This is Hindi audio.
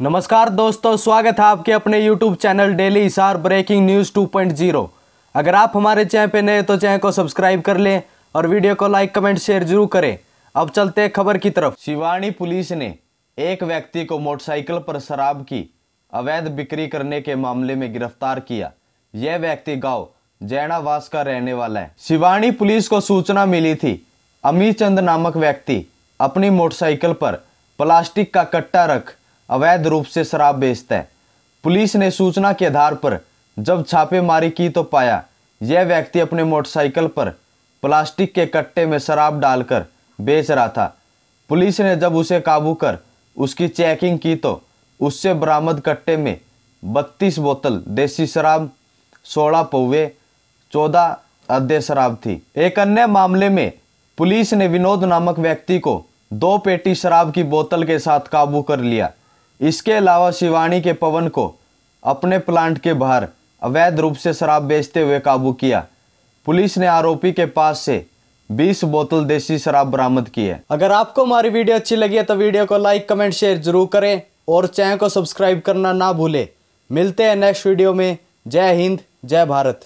नमस्कार दोस्तों स्वागत है आपके अपने YouTube channel daily Hisar breaking news 2.0 अगर आप हमारे चैनल पर नए तो चैनल को सब्सक्राइब कर लें और वीडियो को लाइक कमेंट शेयर जरूर करें अब चलते हैं खबर की तरफ शिवानी पुलिस ने एक व्यक्ति को मोटरसाइकिल पर शराब की अवैध बिक्री करने के मामले में गिरफ्तार किया यह व्यक्ति गाँव जैनावास का रहने वाला है शिवानी पुलिस को सूचना मिली थी अमी चंद नामक व्यक्ति अपनी मोटरसाइकिल पर प्लास्टिक का कट्टा रख अवैध रूप से शराब बेचता है पुलिस ने सूचना के आधार पर जब छापेमारी की तो पाया यह व्यक्ति अपने मोटरसाइकिल पर प्लास्टिक के कट्टे में शराब डालकर बेच रहा था पुलिस ने जब उसे काबू कर उसकी चेकिंग की तो उससे बरामद कट्टे में 32 बोतल देसी शराब 16 पौवे 14 अद्दे शराब थी एक अन्य मामले में पुलिस ने विनोद नामक व्यक्ति को दो पेटी शराब की बोतल के साथ काबू कर लिया इसके अलावा शिवानी के पवन को अपने प्लांट के बाहर अवैध रूप से शराब बेचते हुए काबू किया पुलिस ने आरोपी के पास से 20 बोतल देसी शराब बरामद की है अगर आपको हमारी वीडियो अच्छी लगी है तो वीडियो को लाइक कमेंट शेयर जरूर करें और चैनल को सब्सक्राइब करना ना भूलें मिलते हैं नेक्स्ट वीडियो में जय हिंद जय भारत